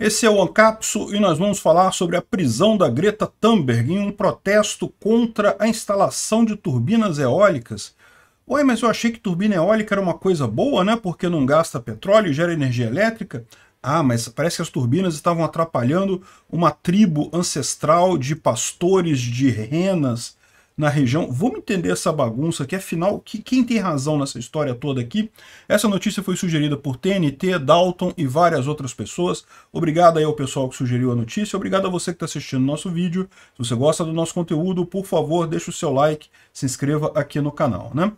Esse é o Ancapso e nós vamos falar sobre a prisão da Greta Thunberg em um protesto contra a instalação de turbinas eólicas. Ué, mas eu achei que turbina eólica era uma coisa boa, né? Porque não gasta petróleo e gera energia elétrica. Ah, mas parece que as turbinas estavam atrapalhando uma tribo ancestral de pastores de renas na região. Vamos entender essa bagunça que afinal que quem tem razão nessa história toda aqui. Essa notícia foi sugerida por TNT, Dalton e várias outras pessoas. Obrigado aí ao pessoal que sugeriu a notícia. Obrigado a você que está assistindo nosso vídeo. Se você gosta do nosso conteúdo, por favor, deixa o seu like, se inscreva aqui no canal, né?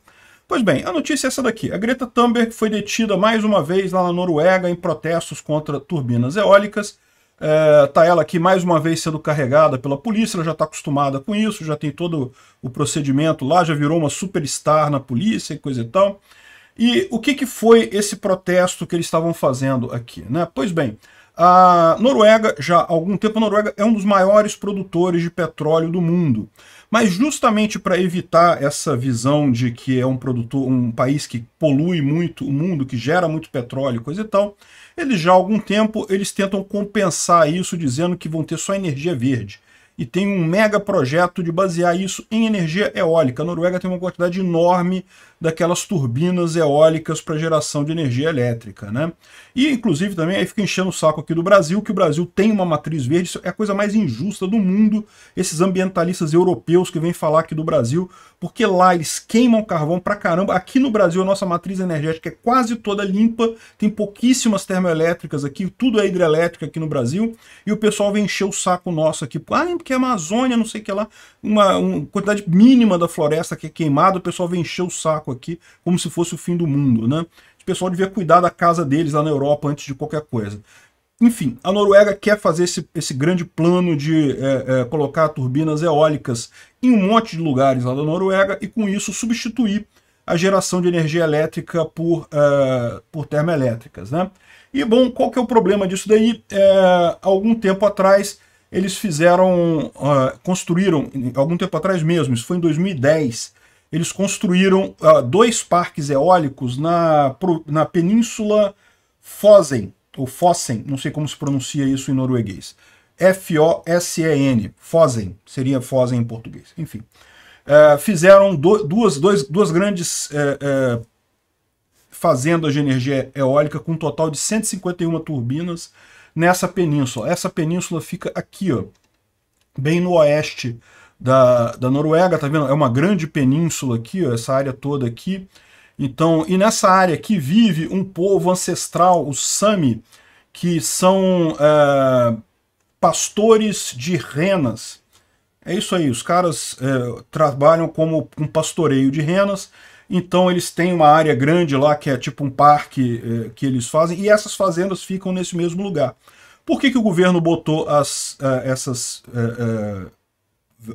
Pois bem, a notícia é essa daqui. A Greta Thunberg foi detida mais uma vez lá na Noruega em protestos contra turbinas eólicas é, tá ela aqui mais uma vez sendo carregada pela polícia, ela já está acostumada com isso, já tem todo o procedimento lá, já virou uma superstar na polícia e coisa e tal. E o que, que foi esse protesto que eles estavam fazendo aqui? Né? Pois bem, a Noruega, já há algum tempo, a Noruega é um dos maiores produtores de petróleo do mundo. Mas justamente para evitar essa visão de que é um produtor, um país que polui muito o mundo, que gera muito petróleo, coisa e tal, eles já há algum tempo eles tentam compensar isso dizendo que vão ter só energia verde. E tem um mega projeto de basear isso em energia eólica. A Noruega tem uma quantidade enorme daquelas turbinas eólicas para geração de energia elétrica. Né? E, inclusive, também aí fica enchendo o saco aqui do Brasil, que o Brasil tem uma matriz verde, é a coisa mais injusta do mundo, esses ambientalistas europeus que vêm falar aqui do Brasil, porque lá eles queimam carvão pra caramba. Aqui no Brasil, a nossa matriz energética é quase toda limpa, tem pouquíssimas termoelétricas aqui, tudo é hidrelétrica aqui no Brasil, e o pessoal vem encher o saco nosso aqui, ah, é porque a é Amazônia, não sei o que lá, uma, uma quantidade mínima da floresta que é queimada, o pessoal vem encher o saco aqui como se fosse o fim do mundo, né? O pessoal devia cuidar da casa deles lá na Europa antes de qualquer coisa. Enfim, a Noruega quer fazer esse, esse grande plano de é, é, colocar turbinas eólicas em um monte de lugares lá da Noruega e com isso substituir a geração de energia elétrica por, uh, por termoelétricas. Né? E bom, qual que é o problema disso daí? É, algum tempo atrás eles fizeram, uh, construíram, algum tempo atrás mesmo, isso foi em 2010, eles construíram uh, dois parques eólicos na, na península Fosen, ou Fossen, não sei como se pronuncia isso em norueguês. F-O-S-E-N, Fosen, seria Fosen em português, enfim. Uh, fizeram do, duas, dois, duas grandes uh, fazendas de energia eólica com um total de 151 turbinas nessa península. Essa península fica aqui, ó, bem no oeste da, da Noruega, tá vendo? É uma grande península aqui, ó, essa área toda aqui. Então, e nessa área aqui vive um povo ancestral, os Sami, que são é, pastores de renas. É isso aí, os caras é, trabalham como um pastoreio de renas, então eles têm uma área grande lá, que é tipo um parque é, que eles fazem, e essas fazendas ficam nesse mesmo lugar. Por que, que o governo botou as, uh, essas uh,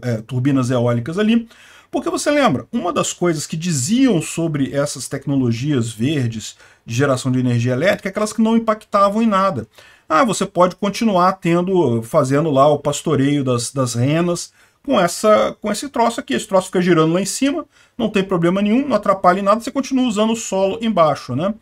é, turbinas eólicas ali. Porque você lembra, uma das coisas que diziam sobre essas tecnologias verdes de geração de energia elétrica é aquelas que não impactavam em nada. Ah, você pode continuar tendo, fazendo lá o pastoreio das, das renas com, essa, com esse troço aqui. Esse troço fica girando lá em cima, não tem problema nenhum, não atrapalha em nada, você continua usando o solo embaixo, né?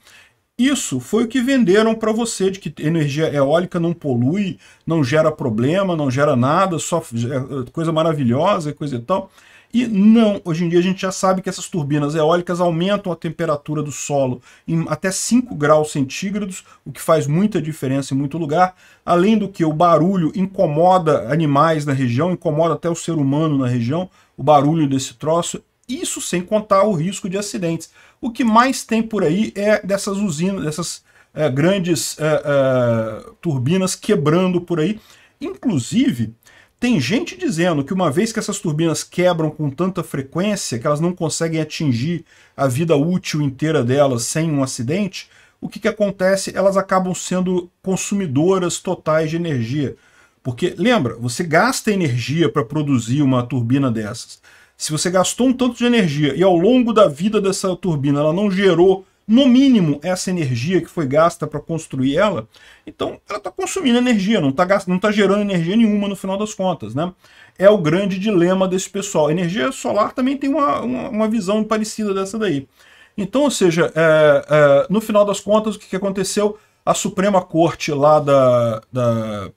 Isso foi o que venderam para você, de que energia eólica não polui, não gera problema, não gera nada, só é, é, coisa maravilhosa, e coisa e tal. E não, hoje em dia a gente já sabe que essas turbinas eólicas aumentam a temperatura do solo em até 5 graus centígrados, o que faz muita diferença em muito lugar. Além do que o barulho incomoda animais na região, incomoda até o ser humano na região, o barulho desse troço. Isso sem contar o risco de acidentes. O que mais tem por aí é dessas usinas, dessas é, grandes é, é, turbinas quebrando por aí. Inclusive, tem gente dizendo que uma vez que essas turbinas quebram com tanta frequência que elas não conseguem atingir a vida útil inteira delas sem um acidente, o que, que acontece? Elas acabam sendo consumidoras totais de energia. Porque, lembra, você gasta energia para produzir uma turbina dessas se você gastou um tanto de energia e ao longo da vida dessa turbina ela não gerou no mínimo essa energia que foi gasta para construir ela, então ela está consumindo energia, não está não tá gerando energia nenhuma no final das contas. Né? É o grande dilema desse pessoal. energia solar também tem uma, uma, uma, visão parecida dessa daí. Então, ou seja, é, é, no final das contas, o que, que aconteceu? A Suprema Corte lá da, da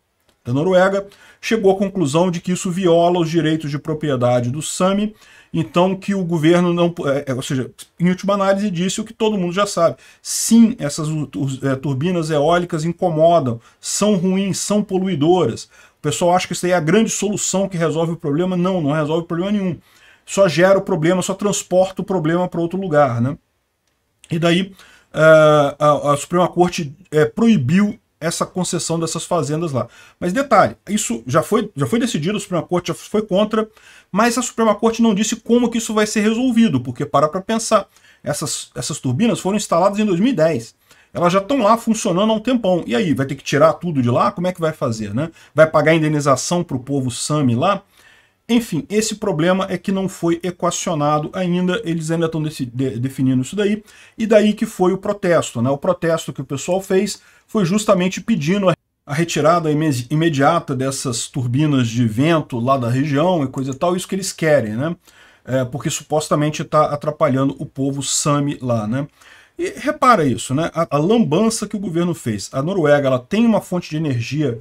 da Noruega, chegou à conclusão de que isso viola os direitos de propriedade do SAMI, então que o governo não. É, é, ou seja, em última análise, disse o que todo mundo já sabe. Sim, essas é, turbinas eólicas incomodam, são ruins, são poluidoras. O pessoal acha que isso aí é a grande solução que resolve o problema. Não, não resolve problema nenhum. Só gera o problema, só transporta o problema para outro lugar. Né? E daí a, é, a, a Suprema Corte é, proibiu essa concessão dessas fazendas lá. Mas detalhe, isso já foi, já foi decidido, a Suprema Corte já foi contra, mas a Suprema Corte não disse como que isso vai ser resolvido, porque para para pensar, essas, essas turbinas foram instaladas em 2010. Elas já estão lá funcionando há um tempão. E aí, vai ter que tirar tudo de lá? Como é que vai fazer, né? Vai pagar indenização para o povo Sami lá? Enfim, esse problema é que não foi equacionado ainda, eles ainda estão definindo isso daí, e daí que foi o protesto. Né? O protesto que o pessoal fez foi justamente pedindo a, retirada imediata dessas turbinas de vento lá da região e coisa e tal, isso que eles querem, né? É, porque supostamente está atrapalhando o povo Sami lá, né? E repara isso, né? A, a, lambança que o governo fez. A Noruega ela tem uma fonte de energia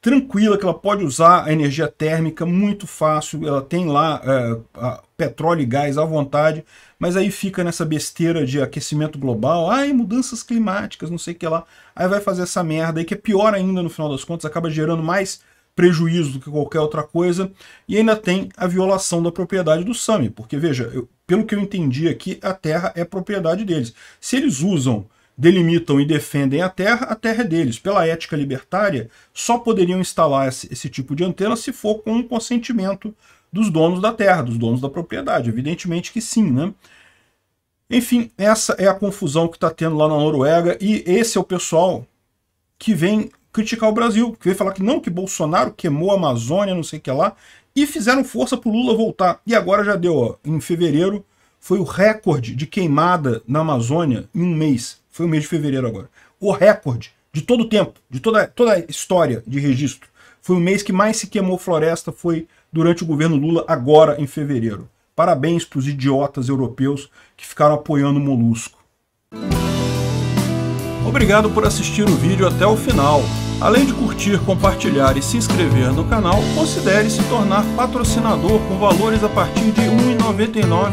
tranquila, que ela pode usar a energia térmica muito fácil, ela tem lá é, petróleo e gás à vontade, mas aí fica nessa besteira de aquecimento global, ai, mudanças climáticas, não sei o que lá, aí vai fazer essa merda aí, que é pior ainda no final das contas, acaba gerando mais prejuízo do que qualquer outra coisa, e ainda tem a violação da propriedade do SAMI, porque veja, eu, pelo que eu entendi aqui, a terra é propriedade deles. Se eles usam delimitam e defendem a Terra, a Terra é deles. Pela ética libertária, só poderiam instalar esse, esse tipo de antena se for com o consentimento dos donos da Terra, dos donos da propriedade. Evidentemente que sim, né? Enfim, essa é a confusão que está tendo lá na Noruega e esse é o pessoal que vem criticar o Brasil, que vem falar que não, que Bolsonaro queimou a Amazônia, não sei o que lá, e fizeram força para o Lula voltar. E agora já deu, ó, em fevereiro, foi o recorde de queimada na Amazônia em um mês foi o mês de fevereiro agora. O recorde de todo o tempo, de toda, toda a história de registro. Foi o mês que mais se queimou floresta, foi durante o governo Lula, agora em fevereiro. Parabéns para os idiotas europeus que ficaram apoiando o Molusco. Obrigado por assistir o vídeo até o final. Além de curtir, compartilhar e se inscrever no canal, considere se tornar patrocinador com valores a partir de R$ 1,99